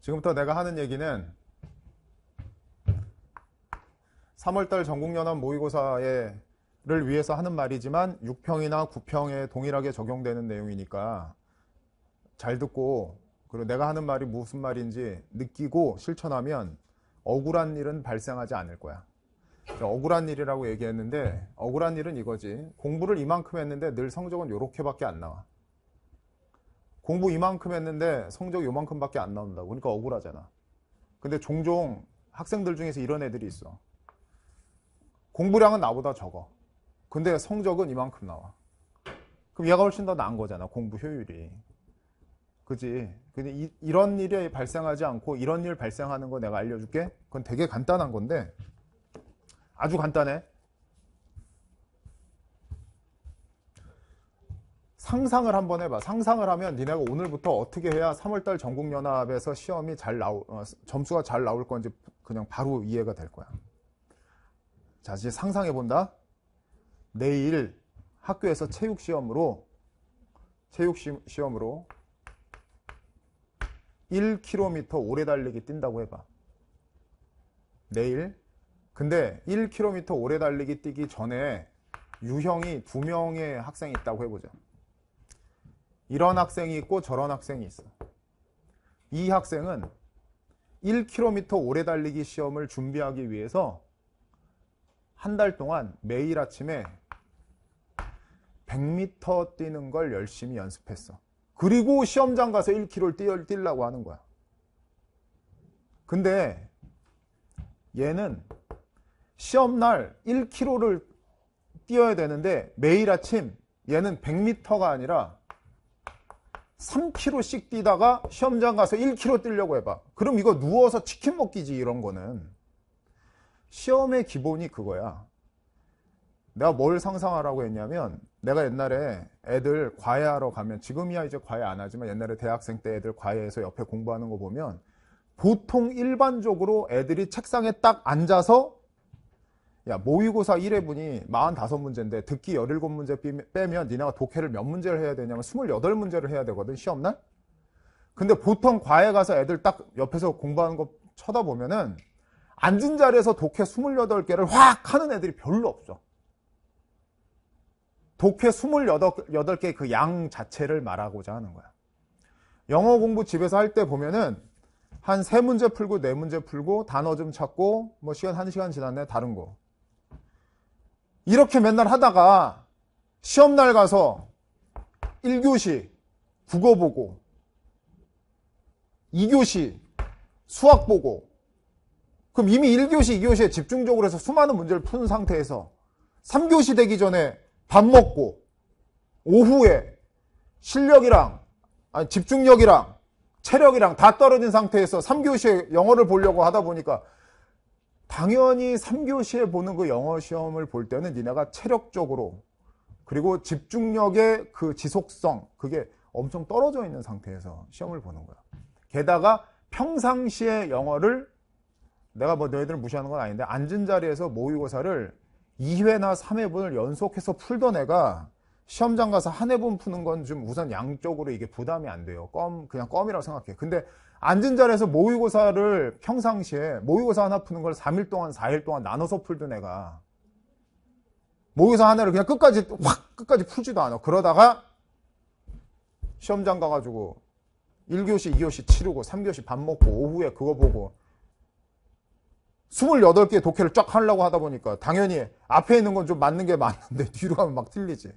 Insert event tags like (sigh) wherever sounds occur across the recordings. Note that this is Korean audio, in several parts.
지금부터 내가 하는 얘기는 3월달 전국연합 모의고사를 위해서 하는 말이지만 6평이나 9평에 동일하게 적용되는 내용이니까 잘 듣고 그리고 내가 하는 말이 무슨 말인지 느끼고 실천하면 억울한 일은 발생하지 않을 거야. 억울한 일이라고 얘기했는데 억울한 일은 이거지. 공부를 이만큼 했는데 늘 성적은 이렇게밖에 안 나와. 공부 이만큼 했는데 성적 요만큼밖에 안 나온다고. 그러니까 억울하잖아. 근데 종종 학생들 중에서 이런 애들이 있어. 공부량은 나보다 적어. 근데 성적은 이만큼 나와. 그럼 얘가 훨씬 더 나은 거잖아. 공부 효율이. 그지? 근데 이, 이런 일이 발생하지 않고 이런 일 발생하는 거 내가 알려줄게. 그건 되게 간단한 건데 아주 간단해. 상상을 한번 해봐. 상상을 하면 니네가 오늘부터 어떻게 해야 3월달 전국연합에서 시험이 잘 나오, 어, 점수가 잘 나올 건지 그냥 바로 이해가 될 거야. 자, 이제 상상해 본다. 내일 학교에서 체육 시험으로 체육 시, 험으로 1km 오래 달리기 뛴다고 해봐. 내일. 근데 1km 오래 달리기 뛰기 전에 유형이 두 명의 학생이 있다고 해보자 이런 학생이 있고 저런 학생이 있어. 이 학생은 1km 오래 달리기 시험을 준비하기 위해서 한 달 동안 매일 아침에 100m 뛰는 걸 열심히 연습했어. 그리고 시험장 가서 1km를 뛰려고 하는 거야. 근데 얘는 시험날 1km를 뛰어야 되는데 매일 아침 얘는 100m가 아니라 3km씩 뛰다가 시험장 가서 1km 뛰려고 해봐. 그럼 이거 누워서 치킨 먹기지 이런 거는. 시험의 기본이 그거야. 내가 뭘 상상하라고 했냐면 내가 옛날에 애들 과외하러 가면 지금이야 이제 과외 안 하지만 옛날에 대학생 때 애들 과외해서 옆에 공부하는 거 보면 보통 일반적으로 애들이 책상에 딱 앉아서 야 모의고사 1회분이 45문제인데 듣기 17문제 빼면 니네가 독해를 몇 문제를 해야 되냐면 28문제를 해야 되거든 시험날 근데 보통 과외 가서 애들 딱 옆에서 공부하는 거 쳐다보면은 앉은 자리에서 독해 28개를 확 하는 애들이 별로 없어 독해 28개 그 양 자체를 말하고자 하는 거야 영어 공부 집에서 할 때 보면은 한 세 문제 풀고 네 문제 풀고 단어 좀 찾고 뭐 시간 한 시간 지났네 다른 거 이렇게 맨날 하다가 시험날 가서 1교시 국어 보고 2교시 수학 보고 그럼 이미 1교시, 2교시에 집중적으로 해서 수많은 문제를 푼 상태에서 3교시 되기 전에 밥 먹고 오후에 실력이랑 아니 집중력이랑 체력이랑 다 떨어진 상태에서 3교시에 영어를 보려고 하다 보니까 당연히 3교시에 보는 그 영어 시험을 볼 때는 니네가 체력적으로 그리고 집중력의 그 지속성 그게 엄청 떨어져 있는 상태에서 시험을 보는 거야. 게다가 평상시에 영어를 내가 뭐 너희들을 무시하는 건 아닌데 앉은 자리에서 모의고사를 2회나 3회분을 연속해서 풀던 애가 시험장 가서 한 회분 푸는 건 좀 우선 양쪽으로 이게 부담이 안 돼요. 껌 그냥 껌이라고 생각해. 근데 앉은 자리에서 모의고사를 평상시에 모의고사 하나 푸는 걸 3일 동안 4일 동안 나눠서 풀던 애가 모의고사 하나를 그냥 끝까지 확 끝까지 풀지도 않아 그러다가 시험장 가가지고 1교시 2교시 치르고 3교시 밥 먹고 오후에 그거 보고 28개의 독해를 쫙 하려고 하다 보니까 당연히 앞에 있는 건 좀 맞는 게 맞는데 (laughs) 뒤로 가면 막 틀리지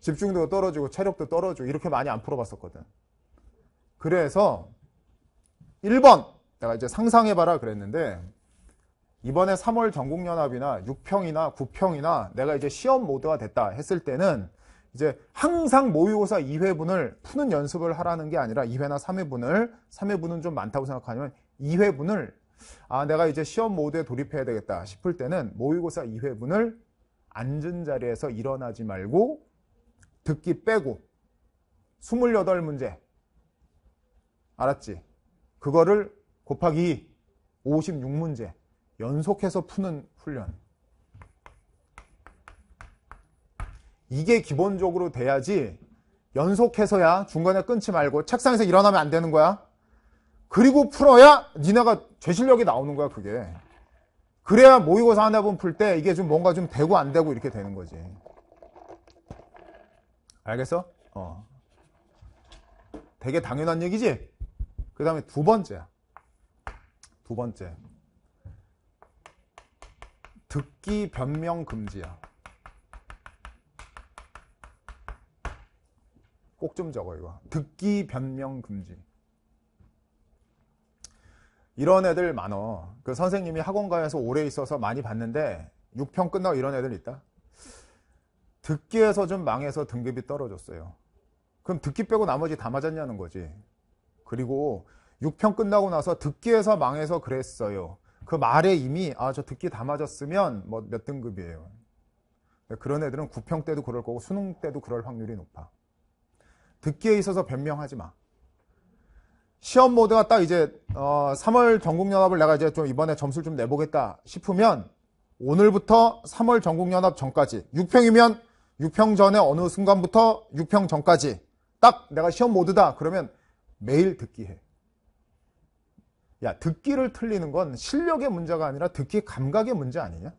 집중도가 떨어지고 체력도 떨어지고 이렇게 많이 안 풀어봤었거든 그래서 1번 내가 이제 상상해봐라 그랬는데 이번에 3월 전국연합이나 6평이나 9평이나 내가 이제 시험 모드가 됐다 했을 때는 이제 항상 모의고사 2회분을 푸는 연습을 하라는 게 아니라 2회나 3회분을 3회분은 좀 많다고 생각하면 2회분을 아 내가 이제 시험 모드에 돌입해야 되겠다 싶을 때는 모의고사 2회분을 앉은 자리에서 일어나지 말고 듣기 빼고 28문제 알았지? 그거를 곱하기 56문제 연속해서 푸는 훈련 이게 기본적으로 돼야지 연속해서야 중간에 끊지 말고 책상에서 일어나면 안 되는 거야 그리고 풀어야 니네가 죄 실력이 나오는 거야 그게 그래야 모의고사 하나 본 풀 때 이게 좀 뭔가 좀 되고 안 되고 이렇게 되는 거지 알겠어? 어 되게 당연한 얘기지? 그 다음에 두 번째 두 번째 듣기 변명 금지야 꼭 좀 적어 이거 듣기 변명 금지 이런 애들 많어 그 선생님이 학원가에서 오래 있어서 많이 봤는데 6평 끝나고 이런 애들 있다 듣기에서 좀 망해서 등급이 떨어졌어요 그럼 듣기 빼고 나머지 다 맞았냐는 거지 그리고 6편 끝나고 나서 듣기에서 망해서 그랬어요. 그 말에 이미 아저 듣기 다 맞았으면 뭐 몇 등급이에요. 그런 애들은 9평 때도 그럴 거고 수능 때도 그럴 확률이 높아. 듣기에 있어서 변명하지 마. 시험 모드가 딱 이제 어 3월 전국연합을 내가 이제 좀 이번에 점수를 좀 내보겠다 싶으면 오늘부터 3월 전국연합 전까지 6평이면 6평 전에 어느 순간부터 6평 전까지 딱 내가 시험 모드다 그러면 매일 듣기 해. 야, 듣기를 틀리는 건 실력의 문제가 아니라 듣기 감각의 문제 아니냐?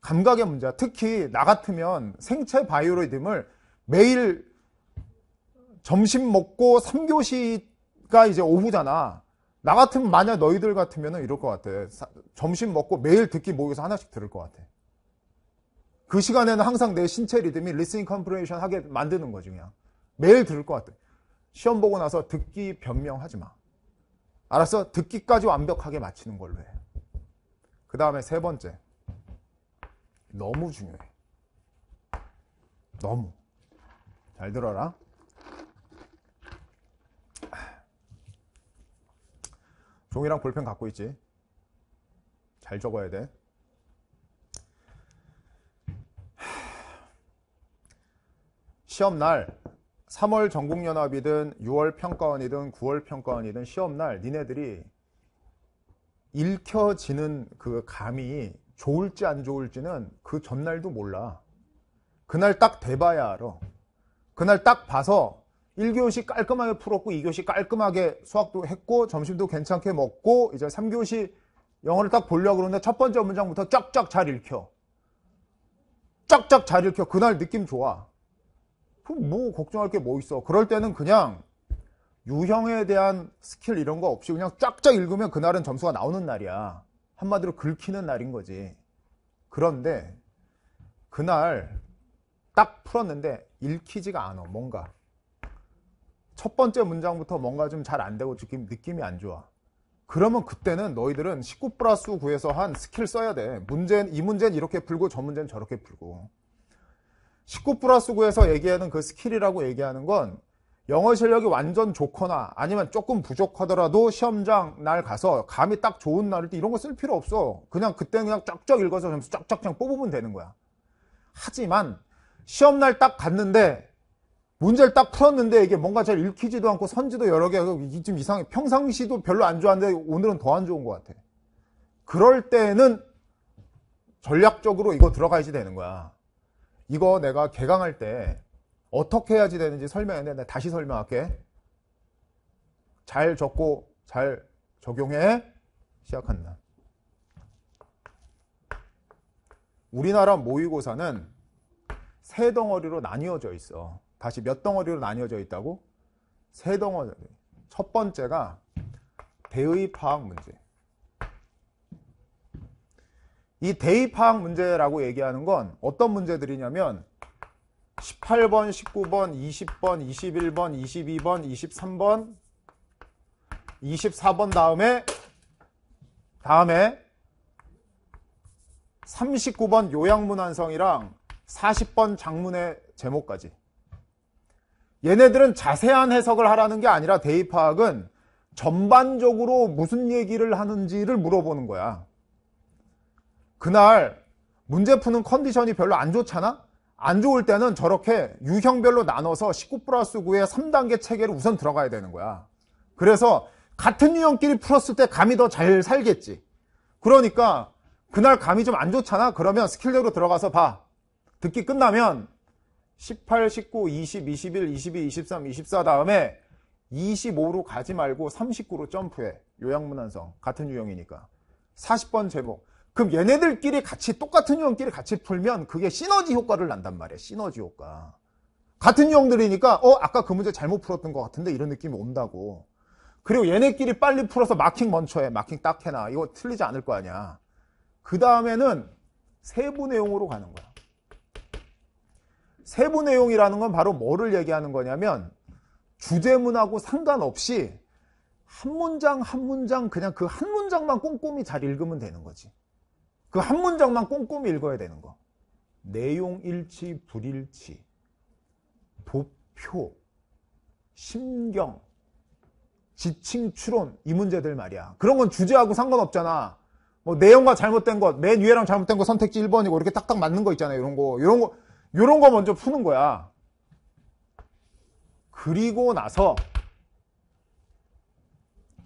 감각의 문제야. 특히 나 같으면 생체 바이오리듬을 매일 점심 먹고 3교시가 이제 오후잖아. 나 같으면 만약 너희들 같으면 이럴 것 같아. 점심 먹고 매일 듣기 모여서 하나씩 들을 것 같아. 그 시간에는 항상 내 신체 리듬이 리스닝 컴프레이션 하게 만드는 거지 그냥. 매일 들을 것 같아. 시험 보고 나서 듣기 변명하지 마. 알았어? 듣기까지 완벽하게 맞히는 걸로 해. 그 다음에 세 번째. 너무 중요해. 너무. 잘 들어라. 종이랑 볼펜 갖고 있지? 잘 적어야 돼. 시험 날 3월 전국연합이든 6월 평가원이든 9월 평가원이든 시험날 니네들이 읽혀지는 그 감이 좋을지 안 좋을지는 그 전날도 몰라. 그날 딱 대봐야 알아. 그날 딱 봐서 1교시 깔끔하게 풀었고 2교시 깔끔하게 수학도 했고 점심도 괜찮게 먹고 이제 3교시 영어를 딱 보려고 그러는데 첫 번째 문장부터 쫙쫙 잘 읽혀. 쫙쫙 잘 읽혀. 그날 느낌 좋아. 그럼 뭐 걱정할 게 뭐 있어. 그럴 때는 그냥 유형에 대한 스킬 이런 거 없이 그냥 쫙쫙 읽으면 그날은 점수가 나오는 날이야. 한마디로 긁히는 날인 거지. 그런데 그날 딱 풀었는데 읽히지가 않아. 뭔가. 첫 번째 문장부터 뭔가 좀 잘 안 되고 느낌, 느낌이 안 좋아. 그러면 그때는 너희들은 19 플러스 9에서 한 스킬 써야 돼. 문제는, 이 문제는 이렇게 풀고 저 문제는 저렇게 풀고. 19 플러스 9에서 얘기하는 그 스킬이라고 얘기하는 건 영어 실력이 완전 좋거나 아니면 조금 부족하더라도 시험장 날 가서 감이 딱 좋은 날일 때 이런 거 쓸 필요 없어. 그냥 그때 그냥 쫙쫙 읽어서 점수 쫙쫙 그냥 뽑으면 되는 거야. 하지만 시험 날 딱 갔는데 문제를 딱 풀었는데 이게 뭔가 잘 읽히지도 않고 선지도 여러 개 이게 좀 이상해. 평상시도 별로 안 좋았는데 오늘은 더 안 좋은 것 같아. 그럴 때는 전략적으로 이거 들어가야지 되는 거야. 이거 내가 개강할 때 어떻게 해야지 되는지 설명했는데 다시 설명할게. 잘 적고 잘 적용해 시작한다. 우리나라 모의고사는 세 덩어리로 나뉘어져 있어. 다시 몇 덩어리로 나뉘어져 있다고? 세 덩어리. 첫 번째가 대의 파악 문제. 이 대입 파악 문제라고 얘기하는 건 어떤 문제들이냐면 18번, 19번, 20번, 21번, 22번, 23번, 24번 다음에 다음에 39번 요양문안성이랑 40번 장문의 제목까지 얘네들은 자세한 해석을 하라는 게 아니라 대입 파악은 전반적으로 무슨 얘기를 하는지를 물어보는 거야 그날 문제 푸는 컨디션이 별로 안 좋잖아? 안 좋을 때는 저렇게 유형별로 나눠서 19 플러스 9의 3단계 체계로 우선 들어가야 되는 거야. 그래서 같은 유형끼리 풀었을 때 감이 더 잘 살겠지. 그러니까 그날 감이 좀 안 좋잖아? 그러면 스킬대로 들어가서 봐. 듣기 끝나면 18, 19, 20, 21, 22, 23, 24 다음에 25로 가지 말고 39로 점프해. 요양문안성. 같은 유형이니까. 40번 제목. 그럼 얘네들끼리 같이 똑같은 유형끼리 같이 풀면 그게 시너지 효과를 난단 말이야. 시너지 효과. 같은 유형들이니까 어 아까 그 문제 잘못 풀었던 것 같은데 이런 느낌이 온다고. 그리고 얘네끼리 빨리 풀어서 마킹 먼저 해. 마킹 딱 해놔. 이거 틀리지 않을 거 아니야. 그 다음에는 세부 내용으로 가는 거야. 세부 내용이라는 건 바로 뭐를 얘기하는 거냐면 주제문하고 상관없이 한 문장 한 문장 그냥 그 한 문장만 꼼꼼히 잘 읽으면 되는 거지. 그한 문장만 꼼꼼히 읽어야 되는 거. 내용 일치, 불일치, 도표, 심경, 지칭, 추론 이 문제들 말이야. 그런 건 주제하고 상관없잖아. 뭐 내용과 잘못된 것, 맨 위에랑 잘못된 거 선택지 1번이고 이렇게 딱딱 맞는 거 있잖아요. 이런 거, 이런 거, 이런 거 먼저 푸는 거야. 그리고 나서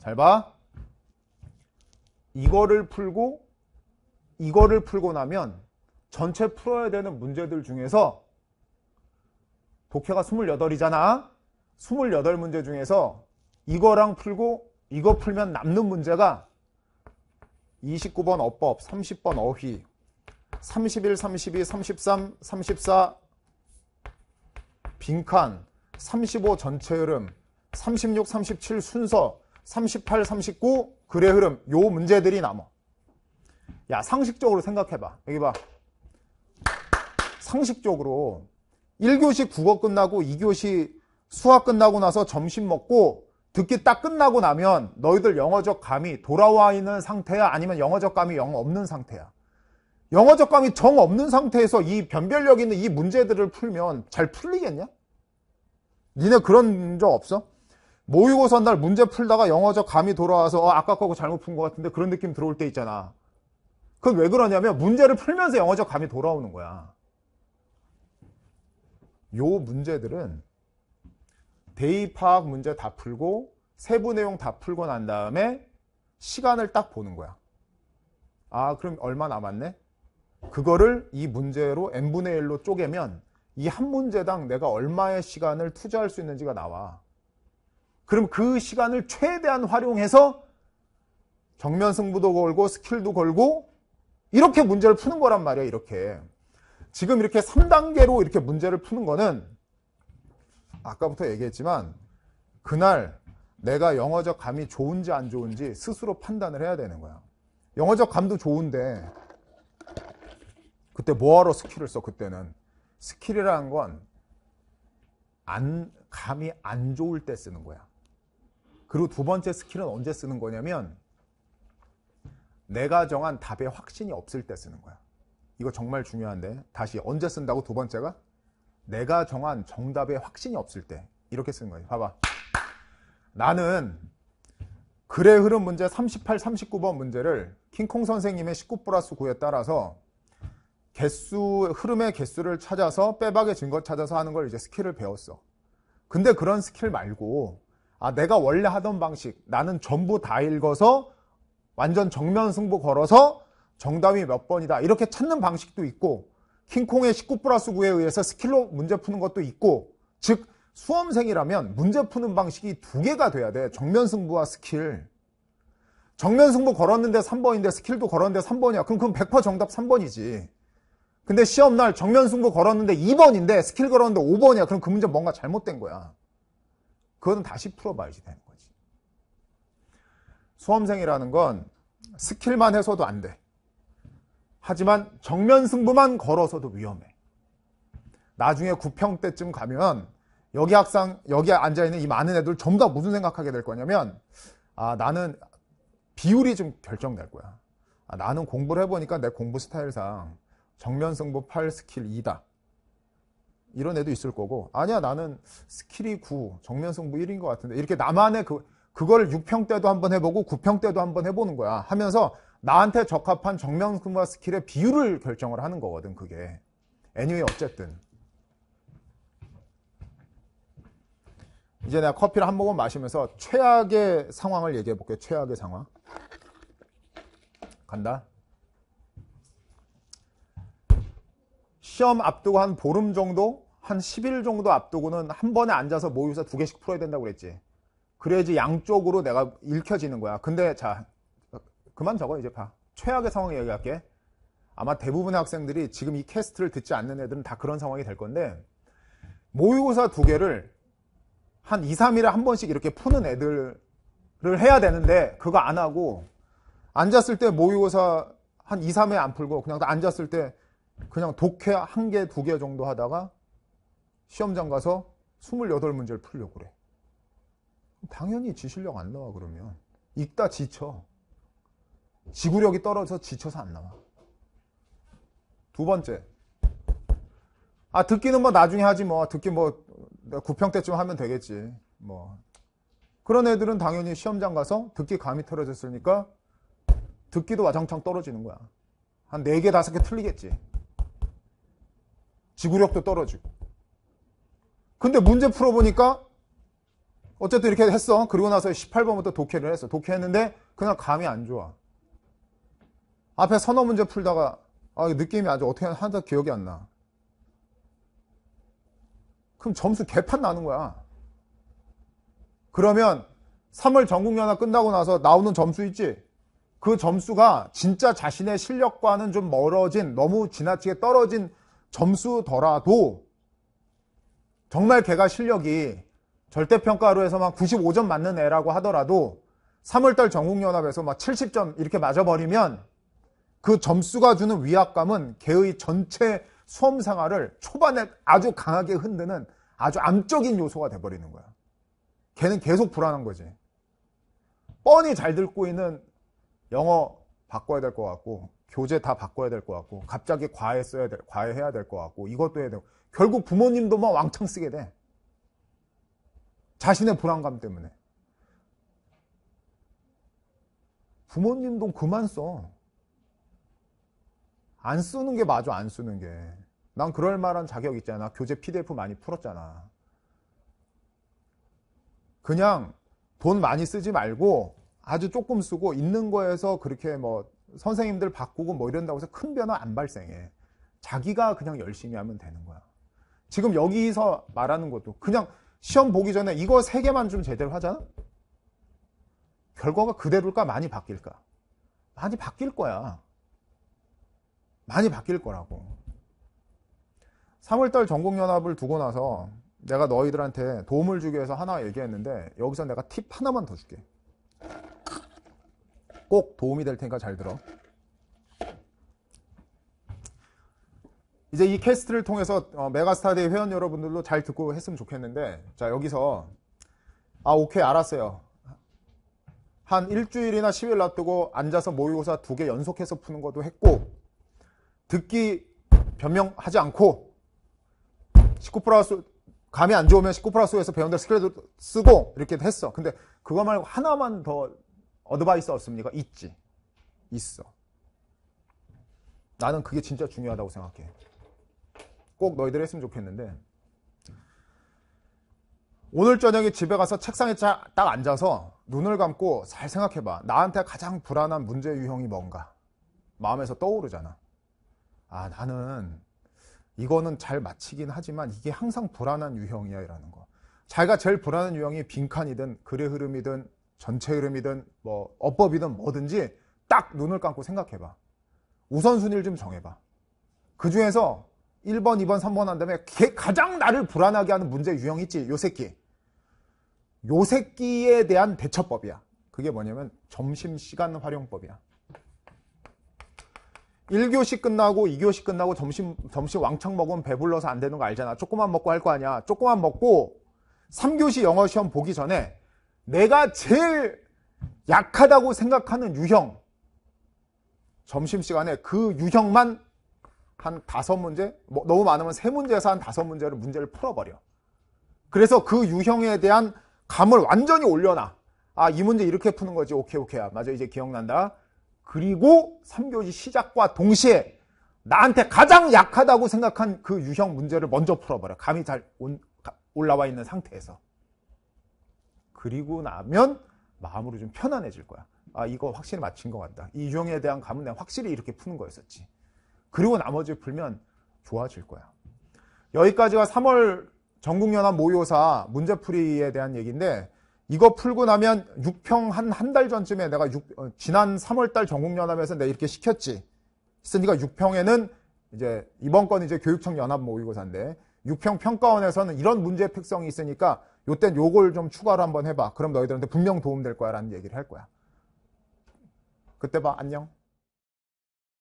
잘 봐. 이거를 풀고 이거를 풀고 나면 전체 풀어야 되는 문제들 중에서 독해가 28이잖아. 28문제 중에서 이거랑 풀고 이거 풀면 남는 문제가 29번 어법, 30번 어휘, 31, 32, 33, 34 빈칸, 35 전체 흐름, 36, 37 순서, 38, 39 글의 흐름 요 문제들이 남아. 야 상식적으로 생각해봐 여기 봐 상식적으로 1교시 국어 끝나고 2교시 수학 끝나고 나서 점심 먹고 듣기 딱 끝나고 나면 너희들 영어적 감이 돌아와 있는 상태야 아니면 영어적 감이 영 없는 상태야 영어적 감이 정 없는 상태에서 이 변별력 있는 이 문제들을 풀면 잘 풀리겠냐? 니네 그런 적 없어? 모의고사 날 문제 풀다가 영어적 감이 돌아와서 어, 아까 거고 잘못 푼 것 같은데 그런 느낌 들어올 때 있잖아 그건 왜 그러냐면 문제를 풀면서 영어적 감이 돌아오는 거야. 요 문제들은 대입 파악 문제 다 풀고 세부 내용 다 풀고 난 다음에 시간을 딱 보는 거야. 아 그럼 얼마 남았네? 그거를 이 문제로 n분의 1로 쪼개면 이 한 문제당 내가 얼마의 시간을 투자할 수 있는지가 나와. 그럼 그 시간을 최대한 활용해서 정면 승부도 걸고 스킬도 걸고 이렇게 문제를 푸는 거란 말이야 이렇게 지금 이렇게 3단계로 이렇게 문제를 푸는 거는 아까부터 얘기했지만 그날 내가 영어적 감이 좋은지 안 좋은지 스스로 판단을 해야 되는 거야 영어적 감도 좋은데 그때 뭐하러 스킬을 써 그때는 스킬이라는 건 안, 감이 안 좋을 때 쓰는 거야 그리고 두 번째 스킬은 언제 쓰는 거냐면 내가 정한 답에 확신이 없을 때 쓰는 거야. 이거 정말 중요한데 다시 언제 쓴다고 두 번째가 내가 정한 정답에 확신이 없을 때 이렇게 쓰는 거예요. 봐봐. 나는 글의 흐름 문제 38, 39번 문제를 킹콩 선생님의 19 플러스 9에 따라서 개수, 흐름의 개수를 찾아서 빼박의 증거 찾아서 하는 걸 이제 스킬을 배웠어. 근데 그런 스킬 말고, 아, 내가 원래 하던 방식, 나는 전부 다 읽어서 완전 정면 승부 걸어서 정답이 몇 번이다 이렇게 찾는 방식도 있고 킹콩의 19 플러스 9에 의해서 스킬로 문제 푸는 것도 있고 즉 수험생이라면 문제 푸는 방식이 두 개가 돼야 돼 정면 승부와 스킬 정면 승부 걸었는데 3번인데 스킬도 걸었는데 3번이야 그럼 그럼 100% 정답 3번이지 근데 시험날 정면 승부 걸었는데 2번인데 스킬 걸었는데 5번이야 그럼 그 문제 뭔가 잘못된 거야 그거는 다시 풀어봐야지 되는 거지 수험생이라는 건 스킬만 해서도 안 돼. 하지만 정면 승부만 걸어서도 위험해. 나중에 9평 때쯤 가면 여기 학상 여기 앉아 있는 이 많은 애들 전부 다 무슨 생각하게 될 거냐면 아 나는 비율이 좀 결정될 거야. 아, 나는 공부를 해보니까 내 공부 스타일상 정면 승부 8 스킬 2다. 이런 애도 있을 거고 아니야 나는 스킬이 9 정면 승부 1인 것 같은데 이렇게 나만의 그 그걸 6평 때도 한번 해보고 9평 때도 한번 해보는 거야 하면서 나한테 적합한 정면 승부와 스킬의 비율을 결정을 하는 거거든 그게 애니웨이 어쨌든 이제 내가 커피를 한 모금 마시면서 최악의 상황을 얘기해 볼게 최악의 상황 간다 시험 앞두고 한 보름 정도 한 10일 정도 앞두고는 한 번에 앉아서 모의고사 두 개씩 풀어야 된다고 그랬지 그래야지 양쪽으로 내가 읽혀지는 거야. 근데 자, 그만 적어 이제 봐. 최악의 상황 얘기할게 아마 대부분의 학생들이 지금 이 캐스트를 듣지 않는 애들은 다 그런 상황이 될 건데 모의고사 두 개를 한 2, 3일에 한 번씩 이렇게 푸는 애들을 해야 되는데 그거 안 하고 앉았을 때 모의고사 한 2, 3회 안 풀고 그냥 앉았을 때 그냥 독해 한 개, 두 개 정도 하다가 시험장 가서 28문제를 풀려고 그래. 당연히 지실력 안 나와 그러면 읽다 지쳐 지구력이 떨어져 지쳐서 안 나와 두 번째 아 듣기는 뭐 나중에 하지 뭐 듣기 뭐 구평 때쯤 하면 되겠지 뭐 그런 애들은 당연히 시험장 가서 듣기 감이 틀어졌으니까 듣기도 와장창 떨어지는 거야 한 4개 5개 틀리겠지 지구력도 떨어지고 근데 문제 풀어보니까 어쨌든 이렇게 했어. 그리고 나서 18번부터 독해를 했어. 독해했는데 그냥 감이 안 좋아. 앞에 선어 문제 풀다가 아, 느낌이 아주 어떻게 하다 기억이 안 나. 그럼 점수 개판 나는 거야. 그러면 3월 전국연합 끝나고 나서 나오는 점수 있지? 그 점수가 진짜 자신의 실력과는 좀 멀어진, 너무 지나치게 떨어진 점수더라도 정말 걔가 실력이 절대평가로 해서 막 95점 맞는 애라고 하더라도 3월달 전국연합에서 막 70점 이렇게 맞아버리면 그 점수가 주는 위압감은 개의 전체 수험 생활을 초반에 아주 강하게 흔드는 아주 암적인 요소가 돼버리는 거야. 걔는 계속 불안한 거지. 뻔히 잘 듣고 있는 영어 바꿔야 될 것 같고 교재 다 바꿔야 될 것 같고 갑자기 과외 써야 될 과외 해야 될 것 같고 이것도 해야 되고 결국 부모님도 막 왕창 쓰게 돼. 자신의 불안감 때문에. 부모님도 그만 써. 안 쓰는 게 맞아, 안 쓰는 게. 난 그럴 만한 자격 있잖아. 교재 PDF 많이 풀었잖아. 그냥 돈 많이 쓰지 말고 아주 조금 쓰고 있는 거에서 그렇게 뭐 선생님들 바꾸고 뭐 이런다고 해서 큰 변화 안 발생해. 자기가 그냥 열심히 하면 되는 거야. 지금 여기서 말하는 것도 그냥 시험 보기 전에 이거 세 개만 좀 제대로 하자 결과가 그대로일까? 많이 바뀔까? 많이 바뀔 거야. 많이 바뀔 거라고. 3월달 전공연합을 두고 나서 내가 너희들한테 도움을 주기 위해서 하나 얘기했는데 여기서 내가 팁 하나만 더 줄게. 꼭 도움이 될 테니까 잘 들어. 이제 이 캐스트를 통해서 어, 메가스타드의 회원 여러분들도 잘 듣고 했으면 좋겠는데 자 여기서 아 오케이 알았어요 한 일주일이나 10일 놔두고 앉아서 모의고사 두 개 연속해서 푸는 것도 했고 듣기 변명하지 않고 19 플러스 감이 안 좋으면 19 플러스에서 배운 데스크래도 쓰고 이렇게 했어 근데 그거 말고 하나만 더 어드바이스 없습니까? 있지 있어 나는 그게 진짜 중요하다고 생각해 꼭 너희들 이 했으면 좋겠는데 오늘 저녁에 집에 가서 책상에 딱 앉아서 눈을 감고 잘 생각해봐. 나한테 가장 불안한 문제 유형이 뭔가 마음에서 떠오르잖아. 아 나는 이거는 잘 맞히긴 하지만 이게 항상 불안한 유형이야 이라는 거. 자기가 제일 불안한 유형이 빈칸이든 글의 흐름이든 전체 흐름이든 뭐 어법이든 뭐든지 딱 눈을 감고 생각해봐. 우선순위를 좀 정해봐. 그 중에서 1번, 2번, 3번 한 다음에 걔 가장 나를 불안하게 하는 문제 유형 있지. 요 새끼. 요 새끼에 대한 대처법이야. 그게 뭐냐면 점심시간 활용법이야. 1교시 끝나고 2교시 끝나고 점심 점심 왕창 먹으면 배불러서 안 되는 거 알잖아. 조금만 먹고 할 거 아니야. 조금만 먹고 3교시 영어 시험 보기 전에 내가 제일 약하다고 생각하는 유형 점심시간에 그 유형만 한 다섯 문제? 뭐 너무 많으면 세 문제에서 한 다섯 문제를 문제를 풀어버려. 그래서 그 유형에 대한 감을 완전히 올려놔. 아, 이 문제 이렇게 푸는 거지. 오케이, 오케이. 야 맞아. 이제 기억난다. 그리고 3교시 시작과 동시에 나한테 가장 약하다고 생각한 그 유형 문제를 먼저 풀어버려. 감이 잘 온, 올라와 있는 상태에서. 그리고 나면 마음으로 좀 편안해질 거야. 아, 이거 확실히 맞힌 것 같다. 이 유형에 대한 감은 내가 확실히 이렇게 푸는 거였었지. 그리고 나머지 풀면 좋아질 거야. 여기까지가 3월 전국연합 모의고사 문제풀이에 대한 얘기인데 이거 풀고 나면 6평 한 한 달 전쯤에 내가 6, 어, 지난 3월달 전국연합에서 내가 이렇게 시켰지. 했으니까 6평에는 이제 이번 건 이제 교육청 연합 모의고사인데 6평 평가원에서는 이런 문제 특성이 있으니까 요땐 요걸 좀 추가로 한번 해봐. 그럼 너희들한테 분명 도움될 거야 라는 얘기를 할 거야. 그때 봐. 안녕.